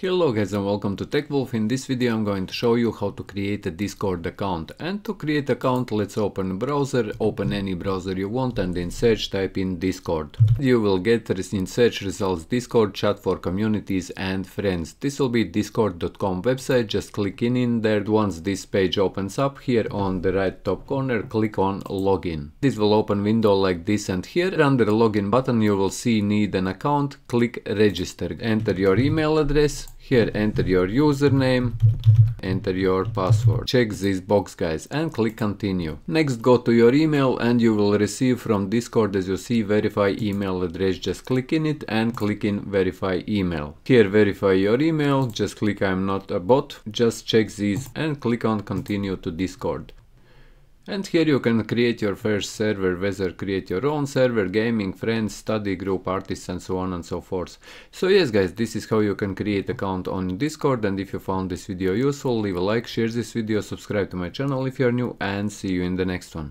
Hello guys and welcome to TechWolf. In this video I'm going to show you how to create a Discord account. And to create account let's open browser, open any browser you want and in search type in Discord. You will get in search results Discord, chat for communities and friends. This will be discord.com website, just click in, in there. Once this page opens up here on the right top corner click on login. This will open window like this and here under login button you will see need an account, click register. Enter your email address here enter your username, enter your password. Check this box guys and click continue. Next go to your email and you will receive from Discord as you see verify email address. Just click in it and click in verify email. Here verify your email, just click I'm not a bot. Just check these and click on continue to Discord. And here you can create your first server, whether create your own server, gaming, friends, study group, artists and so on and so forth. So yes guys, this is how you can create account on Discord and if you found this video useful, leave a like, share this video, subscribe to my channel if you are new and see you in the next one.